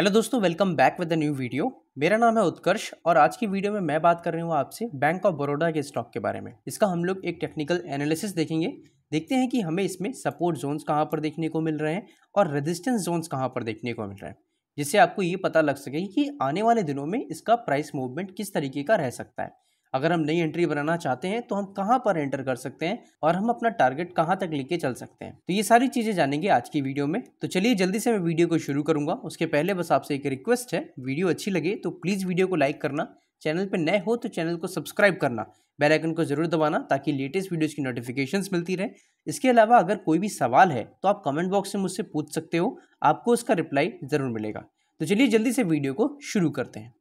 hello दोस्तों welcome back with the new video मेरा नाम है उत्कर्ष और आज की वीडियो में मैं बात कर रही हूँ आपसे बैंक ऑफ बड़ौदा के स्टॉक के बारे में इसका हम लोग एक टेक्निकल एनालिसिस देखेंगे देखते हैं कि हमें इसमें सपोर्ट जोन्स कहाँ पर देखने को मिल रहे हैं और रेजिस्टेंस जोन्स कहाँ पर देखने को मिल रहे हैं जिससे आपको ये पता लग सके कि आने वाले दिनों में इसका प्राइस मूवमेंट किस तरीके का रह सकता है अगर हम नई एंट्री बनाना चाहते हैं तो हम कहाँ पर एंटर कर सकते हैं और हम अपना टारगेट कहाँ तक लेके चल सकते हैं तो ये सारी चीज़ें जानेंगे आज की वीडियो में तो चलिए जल्दी से मैं वीडियो को शुरू करूँगा उसके पहले बस आपसे एक रिक्वेस्ट है वीडियो अच्छी लगे तो प्लीज़ वीडियो को लाइक करना चैनल पर नए हो तो चैनल को सब्सक्राइब करना बेल आइकन को जरूर दबाना ताकि लेटेस्ट वीडियोस की नोटिफिकेशंस मिलती रहे इसके अलावा अगर कोई भी सवाल है तो आप कमेंट बॉक्स में मुझसे पूछ सकते हो आपको उसका रिप्लाई ज़रूर मिलेगा तो चलिए जल्दी से वीडियो को शुरू करते हैं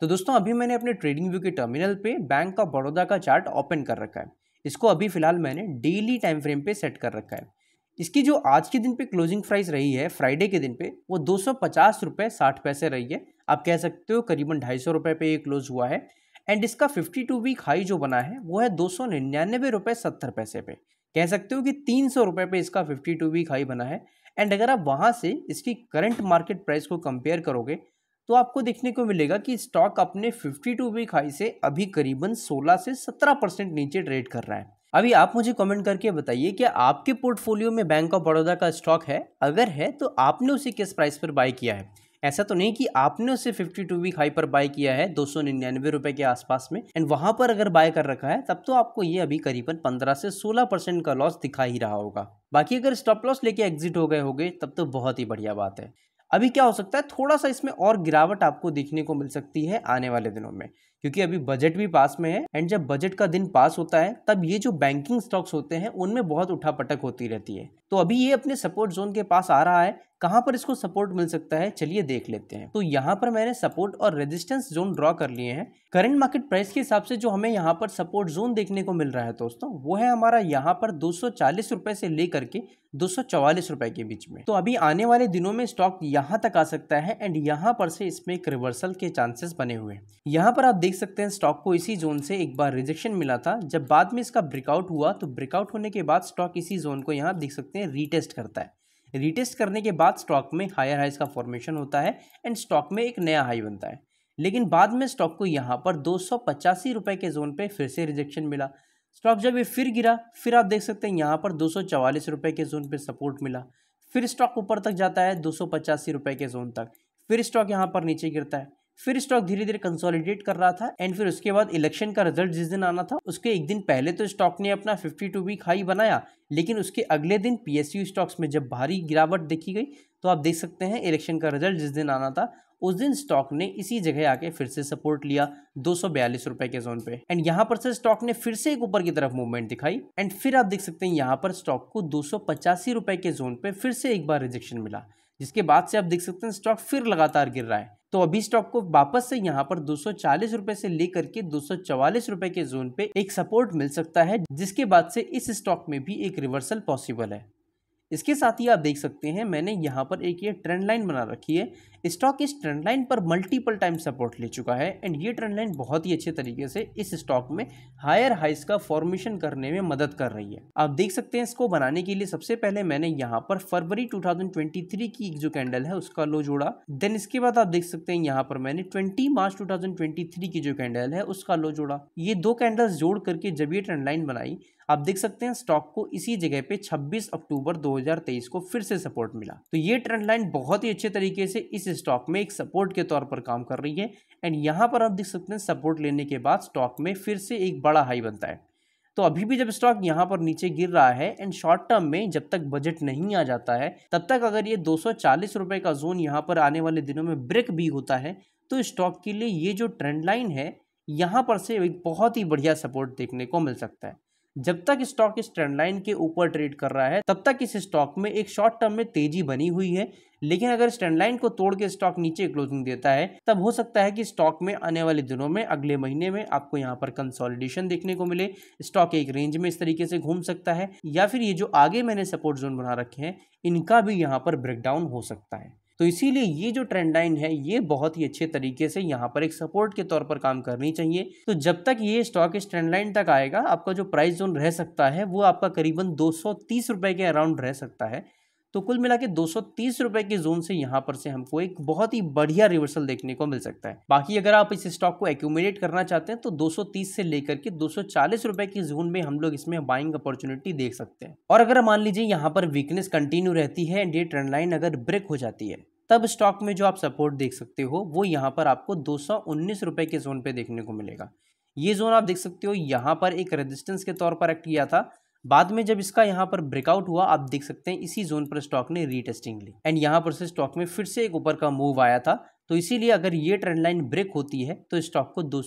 तो दोस्तों अभी मैंने अपने ट्रेडिंग व्यू के टर्मिनल पे बैंक ऑफ बड़ौदा का चार्ट ओपन कर रखा है इसको अभी फिलहाल मैंने डेली टाइम फ्रेम पे सेट कर रखा है इसकी जो आज के दिन पे क्लोजिंग प्राइस रही है फ्राइडे के दिन पे वो दो सौ पचास रुपये साठ पैसे रही है आप कह सकते हो करीबन ढाई सौ रुपये पे ये क्लोज हुआ है एंड इसका फिफ्टी टू वीक हाई जो बना है वो है दो सौ निन्यानवे रुपये सत्तर पैसे पे कह सकते हो कि तीन सौ रुपये पे इसका फिफ्टी टू वीक हाई बना है एंड अगर आप वहाँ से इसकी करंट मार्केट प्राइस को कंपेयर करोगे तो आपको देखने को मिलेगा कि स्टॉक अपने 52 वीक हाई से अभी करीबन 16 से 17 परसेंट नीचे ट्रेड कर रहा है अभी आप मुझे कमेंट करके बताइए कि आपके पोर्टफोलियो में बैंक ऑफ बड़ौदा का स्टॉक है अगर है तो आपने उसे किस प्राइस पर बाय किया है ऐसा तो नहीं कि आपने उसे 52 वीक हाई पर बाय किया है दो सौ निन्यानवे रुपए के आसपास में एंड वहां पर अगर बाय कर रखा है तब तो आपको ये अभी करीबन 15 से 16 परसेंट का लॉस दिखा ही रहा होगा बाकी अगर स्टॉप लॉस लेके एग्जिट हो गए होगे तब तो बहुत ही बढ़िया बात है अभी क्या हो सकता है थोड़ा सा इसमें और गिरावट आपको देखने को मिल सकती है आने वाले दिनों में क्योंकि अभी बजट भी पास में है एंड जब बजट का दिन पास होता है तब ये जो बैंकिंग स्टॉक्स होते हैं उनमें बहुत उठापटक होती रहती है तो अभी ये अपने सपोर्ट जोन के पास आ रहा है कहाँ पर इसको सपोर्ट मिल सकता है चलिए देख लेते हैं तो यहाँ पर मैंने सपोर्ट और रेजिस्टेंस जोन ड्रॉ कर लिए हैं करंट मार्केट प्राइस के हिसाब से जो हमें यहाँ पर सपोर्ट जोन देखने को मिल रहा है दोस्तों वो है हमारा यहाँ पर दो रुपए से लेकर के दो रुपए के बीच में तो अभी आने वाले दिनों में स्टॉक यहाँ तक आ सकता है एंड यहाँ पर से इसमें एक रिवर्सल के चांसेस बने हुए हैं यहाँ पर आप देख सकते हैं स्टॉक को इसी जोन से एक बार रिजेक्शन मिला था जब बाद में इसका ब्रेकआउट हुआ तो ब्रेकआउट होने के बाद स्टॉक इसी जोन को यहाँ देख सकते हैं रीटेस्ट करता है रिटेस्ट करने के बाद स्टॉक में हायर हाइज का फॉर्मेशन होता है एंड स्टॉक में एक नया हाई बनता है लेकिन बाद में स्टॉक को यहाँ पर दो रुपए के जोन पर फिर से रिजेक्शन मिला स्टॉक जब ये फिर गिरा फिर आप देख सकते हैं यहाँ पर दो रुपए के जोन पर सपोर्ट मिला फिर स्टॉक ऊपर तक जाता है दो सौ के जोन तक फिर स्टॉक यहाँ पर नीचे गिरता है फिर स्टॉक धीरे धीरे कंसोलिडेट कर रहा था एंड फिर उसके बाद इलेक्शन का रिजल्ट जिस दिन आना था उसके एक दिन पहले तो स्टॉक ने अपना 52 वीक हाई बनाया लेकिन उसके अगले दिन पीएसयू स्टॉक्स में जब भारी गिरावट देखी गई तो आप देख सकते हैं इलेक्शन का रिजल्ट जिस दिन आना था उस दिन स्टॉक ने इसी जगह आके फिर से सपोर्ट लिया दो रुपए के जोन पे एंड यहाँ पर से स्टॉक ने फिर से एक ऊपर की तरफ मूवमेंट दिखाई एंड फिर आप देख सकते हैं यहाँ पर स्टॉक को दो रुपए के जोन पे फिर से एक बार रिजेक्शन मिला जिसके बाद से आप देख सकते हैं स्टॉक फिर लगातार गिर रहा है तो अभी स्टॉक को वापस से यहाँ पर दो सौ से लेकर के दो सौ के जोन पे एक सपोर्ट मिल सकता है जिसके बाद से इस स्टॉक में भी एक रिवर्सल पॉसिबल है इसके साथ ही आप देख सकते हैं मैंने यहाँ पर एक ये ट्रेंड लाइन बना रखी है स्टॉक इस ट्रेंड लाइन पर मल्टीपल टाइम सपोर्ट ले चुका है एंड ये ट्रेंड लाइन बहुत ही अच्छे तरीके से इस स्टॉक में हायर हाइस का फॉर्मेशन करने में मदद कर रही है आप देख सकते हैं इसको बनाने के लिए सबसे पहले मैंने यहाँ पर फरवरी 2023 की एक जो कैंडल है उसका लो जोड़ा देन इसके बाद आप देख सकते हैं यहाँ पर मैंने ट्वेंटी मार्च टू की जो कैंडल है उसका लो जोड़ा ये दो कैंडल्स जोड़ करके जब ये ट्रेंड लाइन बनाई आप देख सकते हैं स्टॉक को इसी जगह पे 26 अक्टूबर 2023 को फिर से सपोर्ट मिला तो ये ट्रेंड लाइन बहुत ही अच्छे तरीके से इस स्टॉक में एक सपोर्ट के तौर पर काम कर रही है एंड यहाँ पर आप देख सकते हैं सपोर्ट लेने के बाद स्टॉक में फिर से एक बड़ा हाई बनता है तो अभी भी जब स्टॉक यहाँ पर नीचे गिर रहा है एंड शॉर्ट टर्म में जब तक बजट नहीं आ जाता है तब तक अगर ये दो रुपए का जोन यहाँ पर आने वाले दिनों में ब्रेक भी होता है तो स्टॉक के लिए ये जो ट्रेंड लाइन है यहाँ पर से एक बहुत ही बढ़िया सपोर्ट देखने को मिल सकता है जब तक स्टॉक इस ट्रेंड लाइन के ऊपर ट्रेड कर रहा है तब तक इस स्टॉक में एक शॉर्ट टर्म में तेजी बनी हुई है लेकिन अगर इस ट्रेंड लाइन को तोड़ के स्टॉक नीचे क्लोजिंग देता है तब हो सकता है कि स्टॉक में आने वाले दिनों में अगले महीने में आपको यहाँ पर कंसोलिडेशन देखने को मिले स्टॉक एक रेंज में इस तरीके से घूम सकता है या फिर ये जो आगे मैंने सपोर्ट जोन बना रखे हैं इनका भी यहाँ पर ब्रेकडाउन हो सकता है तो इसीलिए ये जो ट्रेंड लाइन है ये बहुत ही अच्छे तरीके से यहाँ पर एक सपोर्ट के तौर पर काम करनी चाहिए तो जब तक ये स्टॉक इस ट्रेंड लाइन तक आएगा आपका जो प्राइस जोन रह सकता है वो आपका करीबन दो सौ के अराउंड रह सकता है तो कुल मिला के दो रुपए के जोन से यहाँ पर से हमको एक बहुत ही बढ़िया रिवर्सल देखने को मिल सकता है बाकी अगर आप इस स्टॉक को एक्यूमिलेट करना चाहते हैं तो 230 से लेकर के दो रुपए की जोन में हम लोग इसमें बाइंग अपॉर्चुनिटी देख सकते हैं और अगर मान लीजिए यहाँ पर वीकनेस कंटिन्यू रहती है एंड ये ट्रेंड लाइन अगर ब्रेक हो जाती है तब स्टॉक में जो आप सपोर्ट देख सकते हो वो यहाँ पर आपको दो रुपए के जोन पे देखने को मिलेगा ये जोन आप देख सकते हो यहाँ पर एक रेजिस्टेंस के तौर पर एक्ट किया था बाद में जब इसका यहाँ पर ब्रेकआउट हुआ आप देख सकते हैं इसी जोन पर स्टॉक ने रीटेस्टिंग ली एंड यहाँ पर से स्टॉक में फिर से एक ऊपर का मूव आया था तो इसीलिए अगर ये ट्रेंड लाइन ब्रेक होती है तो स्टॉक को दो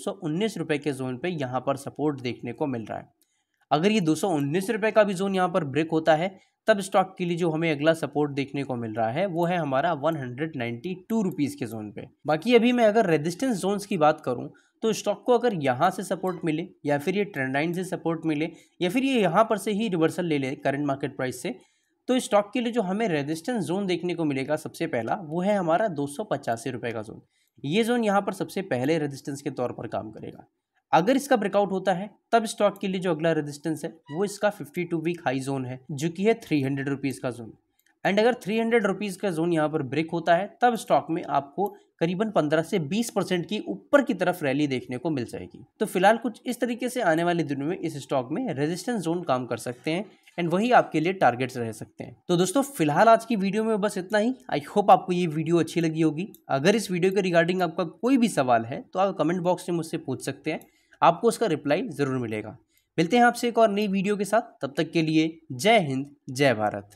रुपए के जोन पे यहाँ पर सपोर्ट देखने को मिल रहा है अगर ये दो रुपए का भी जोन यहाँ पर ब्रेक होता है तब स्टॉक के लिए जो हमें अगला सपोर्ट देखने को मिल रहा है वो है हमारा वन हंड्रेड के जोन पे बाकी अभी मैं अगर रेजिस्टेंस जोन की बात करूँ तो स्टॉक को अगर यहाँ से सपोर्ट मिले या फिर ये ट्रेंड लाइन से सपोर्ट मिले या फिर ये यहाँ पर से ही रिवर्सल ले ले करंट मार्केट प्राइस से तो स्टॉक के लिए जो हमें रेजिस्टेंस जोन देखने को मिलेगा सबसे पहला वो है हमारा दो रुपए का जोन ये जोन यहाँ पर सबसे पहले रेजिस्टेंस के तौर पर काम करेगा अगर इसका ब्रेकआउट होता है तब स्टॉक के लिए जो अगला रेजिस्टेंस है वो इसका 52 वीक हाई जोन है जो कि है थ्री हंड्रेड रुपीज़ का जोन एंड अगर थ्री हंड्रेड रुपीज़ का जोन यहाँ पर ब्रेक होता है तब स्टॉक में आपको करीबन 15 से 20 परसेंट की ऊपर की तरफ रैली देखने को मिल जाएगी तो फिलहाल कुछ इस तरीके से आने वाले दिनों में इस स्टॉक में रेजिस्टेंस जोन काम कर सकते हैं एंड वही आपके लिए टारगेट्स रह सकते हैं तो दोस्तों फिलहाल आज की वीडियो में बस इतना ही आई होप आपको ये वीडियो अच्छी लगी होगी अगर इस वीडियो के रिगार्डिंग आपका कोई भी सवाल है तो आप कमेंट बॉक्स में मुझसे पूछ सकते हैं आपको उसका रिप्लाई ज़रूर मिलेगा मिलते हैं आपसे एक और नई वीडियो के साथ तब तक के लिए जय हिंद जय भारत